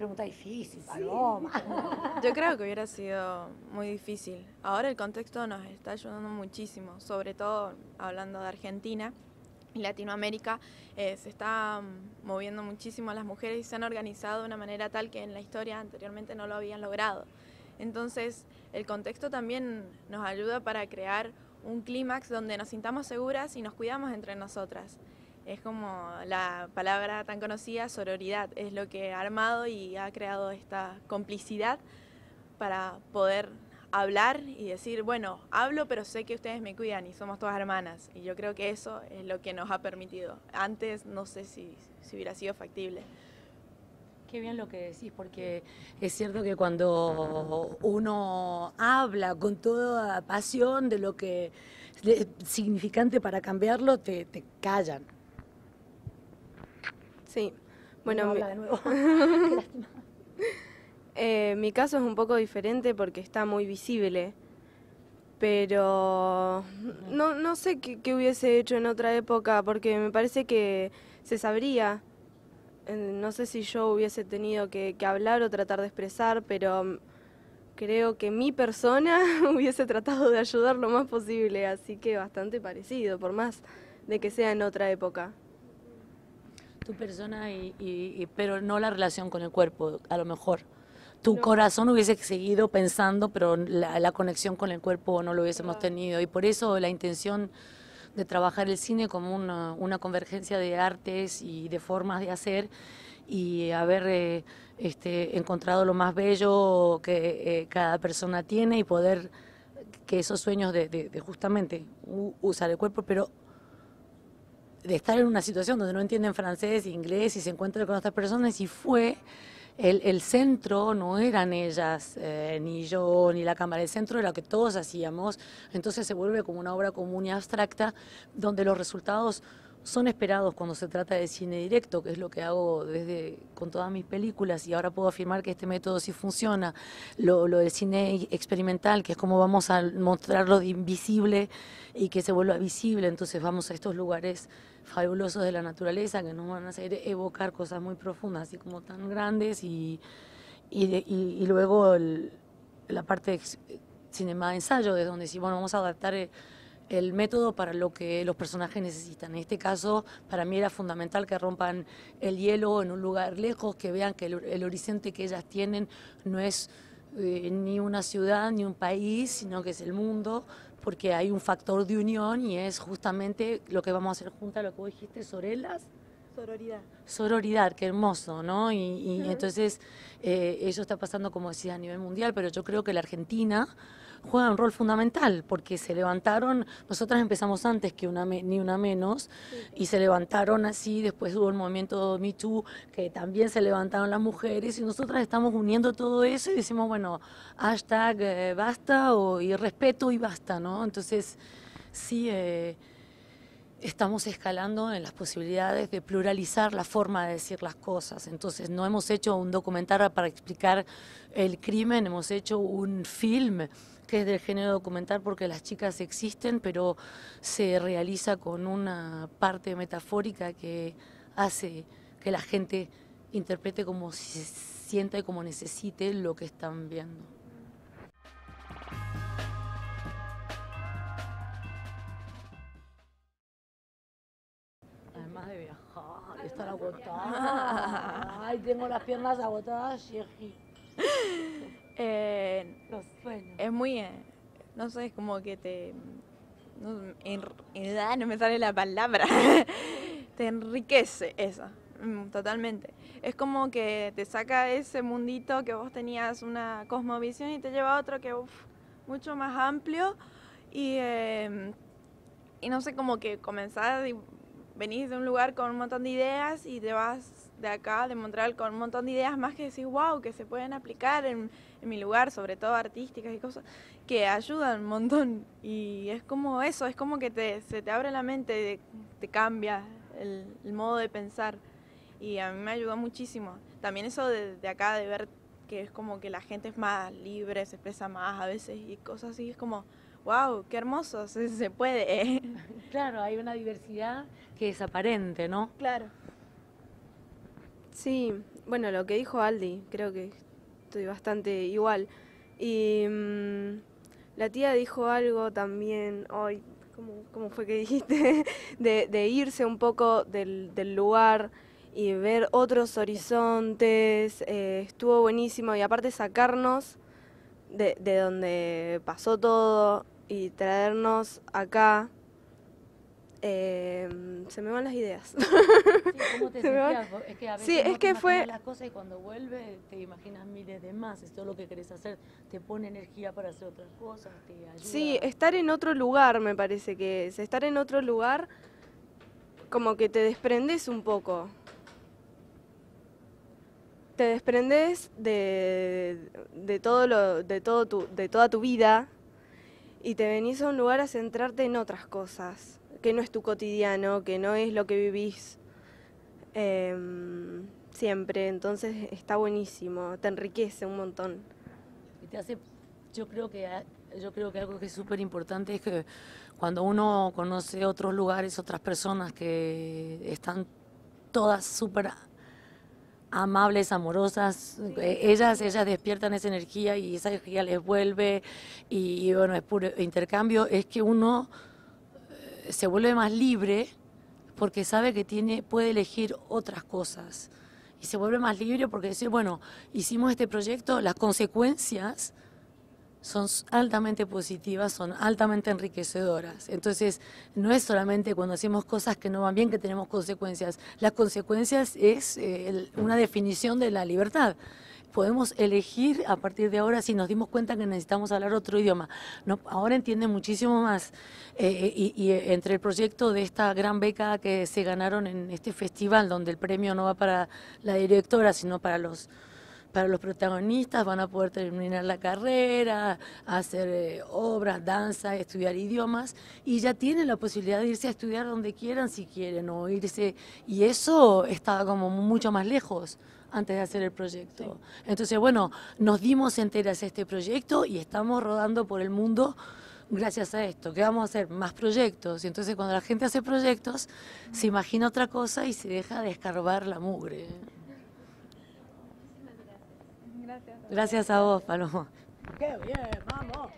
pregunta difícil, Paloma. Yo creo que hubiera sido muy difícil. Ahora el contexto nos está ayudando muchísimo, sobre todo hablando de Argentina. y Latinoamérica eh, se está moviendo muchísimo las mujeres y se han organizado de una manera tal que en la historia anteriormente no lo habían logrado. Entonces, el contexto también nos ayuda para crear un clímax donde nos sintamos seguras y nos cuidamos entre nosotras es como la palabra tan conocida, sororidad, es lo que ha armado y ha creado esta complicidad para poder hablar y decir, bueno, hablo pero sé que ustedes me cuidan y somos todas hermanas. Y yo creo que eso es lo que nos ha permitido. Antes no sé si, hubiera sido factible. Qué bien lo que decís, porque es cierto que cuando uno habla con toda pasión de lo que es significante para cambiarlo, te, te callan. Sí, bueno, mi... de nuevo. Qué eh, mi caso es un poco diferente porque está muy visible, pero no, no sé qué, hubiese hecho en otra época porque me parece que se sabría. No sé si yo hubiese tenido que hablar o tratar de expresar, pero creo que mi persona hubiese tratado de ayudar lo más posible, así que bastante parecido, por más de que sea en otra época tu persona, y, pero no la relación con el cuerpo, a lo mejor. Tu corazón hubiese seguido pensando, pero la, conexión con el cuerpo no lo hubiésemos tenido. Y por eso la intención de trabajar el cine como una, convergencia de artes y de formas de hacer y haber eh, este, encontrado lo más bello que eh, cada persona tiene y poder que esos sueños de, de justamente usar el cuerpo, pero de estar en una situación donde no entienden francés, inglés y se encuentran con otras personas y fue el, el centro, no eran ellas, eh, ni yo, ni la cámara, el centro era lo que todos hacíamos, entonces se vuelve como una obra común y abstracta donde los resultados son esperados cuando se trata de cine directo, que es lo que hago desde con todas mis películas y ahora puedo afirmar que este método sí funciona. Lo, del cine experimental, que es como vamos a mostrar lo invisible y que se vuelva visible, entonces vamos a estos lugares fabulosos de la naturaleza que nos van a hacer evocar cosas muy profundas, así como tan grandes y, luego la parte de cinema de ensayo, de donde sí bueno, vamos a adaptar... Eh, el método para lo que los personajes necesitan. En este caso, para mí era fundamental que rompan el hielo en un lugar lejos, que vean que el, horizonte que ellas tienen no es eh, ni una ciudad, ni un país, sino que es el mundo, porque hay un factor de unión y es justamente lo que vamos a hacer junto a lo que vos dijiste, Sorelas. Sororidad. Sororidad, qué hermoso, ¿no? Y, entonces eh, eso está pasando, como decía, a nivel mundial, pero yo creo que la Argentina juega un rol fundamental, porque se levantaron, nosotras empezamos antes que una ni una menos, y se levantaron así, después hubo el movimiento Me Too, que también se levantaron las mujeres, y nosotras estamos uniendo todo eso y decimos, bueno, hashtag eh, basta y respeto y basta, ¿no? Entonces, sí, eh, estamos escalando en las posibilidades de pluralizar la forma de decir las cosas. Entonces, no hemos hecho un documental para explicar el crimen, hemos hecho un film que es del género documental porque las chicas existen, pero se realiza con una parte metafórica que hace que la gente interprete como si sienta y como necesite lo que están viendo. Ay, la Ay, tengo las piernas agotadas, Sergi. Eh, es muy. Eh, no sé, es como que te. No, en, no me sale la palabra. te enriquece eso, mm, Totalmente. Es como que te saca ese mundito que vos tenías una cosmovisión y te lleva a otro que uf, mucho más amplio. Y, eh, y no sé, como que comenzar venís de un lugar con un montón de ideas y te vas de acá, de Montreal, con un montón de ideas más que decís, wow, que se pueden aplicar en, mi lugar, sobre todo artísticas y cosas, que ayudan un montón. Y es como eso, es como que te, se te abre la mente, te, cambia el, modo de pensar. Y a mí me ayudó muchísimo. También eso de, acá, de ver que es como que la gente es más libre, se expresa más a veces y cosas así, es como, wow, qué hermoso, se, se puede. Claro, hay una diversidad que es aparente, ¿no? Claro. Sí, bueno, lo que dijo Aldi, creo que estoy bastante igual. Y mm, la tía dijo algo también hoy, ¿cómo, fue que dijiste? De, irse un poco del, lugar y ver otros horizontes, eh, estuvo buenísimo y aparte sacarnos de donde pasó todo y traernos acá eh, se me van las ideas. ¿cómo te sentías? Es que a veces es fue... las cosas y cuando vuelve te imaginas miles de más, es todo lo que querés hacer, te pone energía para hacer otras cosas, te ayuda. Sí, estar en otro lugar me parece que es, estar en otro lugar como que te desprendes un poco. Te desprendes de, de todo lo, de, todo tu, de toda tu vida y te venís a un lugar a centrarte en otras cosas que no es tu cotidiano, que no es lo que vivís em, siempre. Entonces está buenísimo, te enriquece un montón. Y te hace, yo creo que yo creo que algo que es súper importante es que cuando uno conoce otros lugares, otras personas que están todas súper amables, amorosas, eh, ellas, ellas despiertan esa energía y esa energía les vuelve y, y bueno, es puro intercambio, es que uno se vuelve más libre porque sabe que tiene, puede elegir otras cosas. Y se vuelve más libre porque dice, bueno, hicimos este proyecto, las consecuencias son altamente positivas, son altamente enriquecedoras. Entonces, no es solamente cuando hacemos cosas que no van bien que tenemos consecuencias. Las consecuencias es eh, una definición de la libertad podemos elegir a partir de ahora si nos dimos cuenta que necesitamos hablar otro idioma. No, ahora entiende muchísimo más. Eh, eh, y, eh, entre el proyecto de esta gran beca que se ganaron en este festival, donde el premio no va para la directora, sino para los para los protagonistas van a poder terminar la carrera, hacer obras, danza, estudiar idiomas y ya tienen la posibilidad de irse a estudiar donde quieran si quieren o irse y eso está como mucho más lejos antes de hacer el proyecto. Entonces, bueno, nos dimos enteras a este proyecto y estamos rodando por el mundo gracias a esto, que vamos a hacer más proyectos. Y entonces cuando la gente hace proyectos, se imagina otra cosa y se deja de escarbar la mugre. Gracias. Gracias a vos, Paloma. ¡Qué bien! ¡Vamos!